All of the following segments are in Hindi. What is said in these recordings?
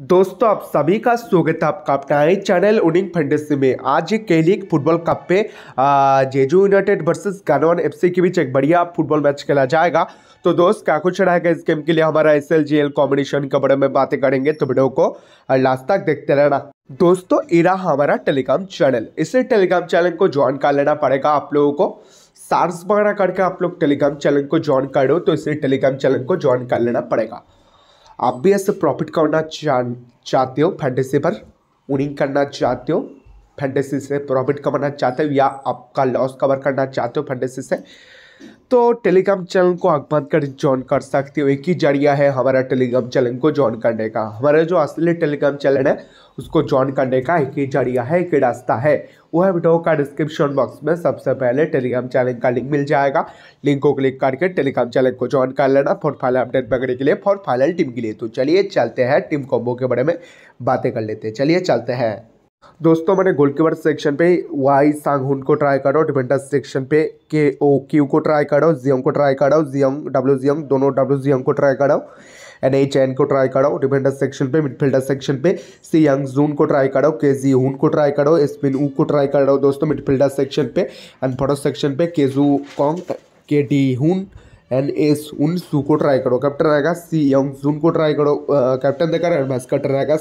दोस्तों आप सभी का स्वागत है आपका अपना चैनल उनिंग फंडेसी में आज के लीग फुटबॉल कप पे जेजू यूनाइटेड वर्सेस गनौन एफसी के बीच एक बढ़िया फुटबॉल मैच खेला जाएगा तो दोस्त क्या कुछ रहेगा इस गेम के लिए हमारा S L G L combination के बारे में बातें करेंगे तो वीडियो को लास्ट तक देखते रहना दोस्तों इरा हमारा टेलीग्राम चैनल इसे टेलीग्राम चैनल को ज्वाइन कर लेना पड़ेगा आप लोगों को सार्स बना करके आप लोग टेलीग्राम चैनल को ज्वाइन करो तो इसे टेलीग्राम चैनल को ज्वाइन कर लेना पड़ेगा आप भी ऐसे प्रॉफिट करना चाहते हो फंडेसी पर उनिंग करना चाहते हो फंडेसी से प्रॉफिट कमाना चाहते हो या आपका लॉस कवर करना चाहते हो फंडेसी से तो टेलीग्राम चैनल को आग बंद कर ज्वाइन कर सकते हो एक ही जरिया है हमारा टेलीग्राम चैनल को ज्वाइन करने का हमारा जो असली टेलीग्राम चैनल है उसको ज्वाइन करने का एक ही जरिया है एक ही रास्ता है वह वीडियो का डिस्क्रिप्शन बॉक्स में सबसे पहले टेलीग्राम चैनल का लिंक मिल जाएगा लिंक को क्लिक करके टेलीग्राम चैनल को ज्वाइन कर लेना फॉर फाइनल अपडेट पकड़ने के लिए फॉर फाइनल टीम के लिए तो चलिए चलते हैं टीम कॉम्बो के बारे में बातें कर लेते हैं चलिए चलते हैं दोस्तों मैंने गोलकीपर सेक्शन पे वाई सांगहुन को ट्राई करो डिफेंडर सेक्शन पे के ओ क्यू को ट्राई करो जियम को ट्राई करो जियम डब्ल्यू जियम दोनों डब्ल्यू जियम को ट्राई करो एन एच एन को ट्राई करो डिफेंडर सेक्शन पे मिडफील्डर सेक्शन पे सी यंग जून को ट्राई करो के जी हुन को ट्राई करो स्पिन ऊ को ट्राई करो दोस्तों मिडफील्डर सेक्शन पे फोटो सेक्शन पे के जू कॉन्ग के डी हुन एन एस उन सू को ट्राई करो कैप्टन रहेगा सी एम सुन को ट्राई करो कैप्टन देकर एंड भास्कर रहेगा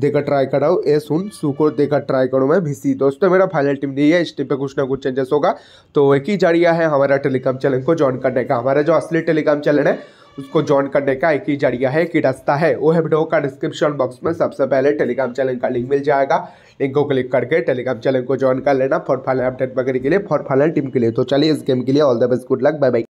देकर ट्राई कराओ ए सुन सू को देकर ट्राई करो मैं भी दोस्तों मेरा फाइनल टीम नहीं है इस टीम पे कुछ ना कुछ चेंजेस होगा तो एक ही जरिया है हमारा टेलीकॉम चैनल को ज्वाइन करने का हमारा जो असली टेलीकॉम चैनल है उसको ज्वाइन करने का एक ही जरिया है कि रास्ता है वो है वीडियो का डिस्क्रिप्शन बॉक्स में सबसे पहले टेलीग्राम चैनल का लिंक मिल जाएगा लिंक को क्लिक करके टेलीग्राम चैनल को ज्वाइन कर लेना फॉर फाइनल अपडेट वगैरह के लिए फॉर फाइनल टीम के लिए तो चलिए इस गेम के लिए all the best good luck bye bye